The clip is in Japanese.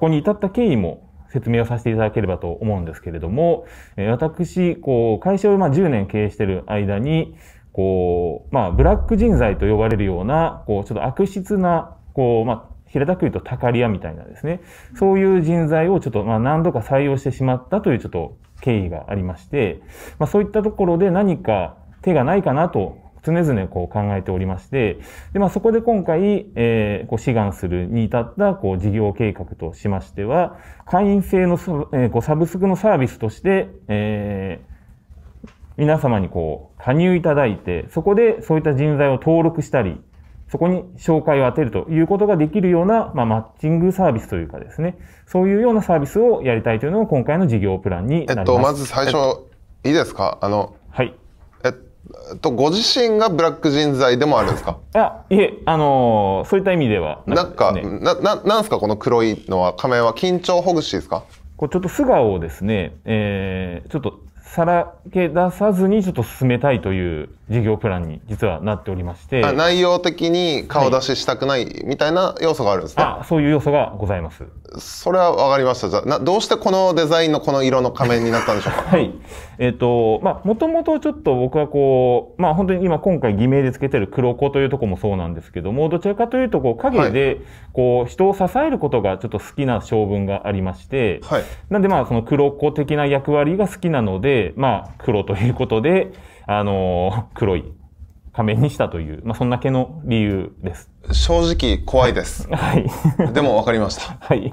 ここに至った経緯も説明をさせていただければと思うんですけれども、私、こう、会社をまあ10年経営している間に、こう、まあ、ブラック人材と呼ばれるような、こう、ちょっと悪質な、こう、まあ、平たく言うと、たかり屋みたいなですね。そういう人材をちょっと、まあ、何度か採用してしまったというちょっと経緯がありまして、まあ、そういったところで何か手がないかなと常々こう考えておりまして、で、まあそこで今回、えー、こう志願するに至った、こう事業計画としましては、会員制のサ,、えー、こうサブスクのサービスとして、えー、皆様にこう加入いただいて、そこでそういった人材を登録したり、そこに紹介を当てるということができるような、まあ、マッチングサービスというかですね、そういうようなサービスをやりたいというのが今回の事業プランになります。えっと、まず最初、いいですかあの、はい。とご自身がブラック人材でもあるんですかいえ、あのー、そういった意味ではななんかなななんすかこの黒いのは仮面は緊張ほぐしですかこうちょっと素顔をですね、えー、ちょっとさらけ出さずにちょっと進めたいという事業プランに実はなっておりまして内容的に顔出ししたくないみたいな要素があるんですね、はい、そういう要素がございますそれは分かりましたじゃあどうしてこのデザインのこの色の仮面になったんでしょうか はいえっ、ー、とまあもともとちょっと僕はこうまあ本当に今今回偽名でつけてる黒子というとこもそうなんですけどもどちらかというとこう影でこう人を支えることがちょっと好きな性分がありまして、はい、なんでまあその黒子的な役割が好きなのでまあ黒ということであの、黒い仮面にしたという、まあ、そんなけの理由です。正直怖いです。はい。でも分かりました。はい。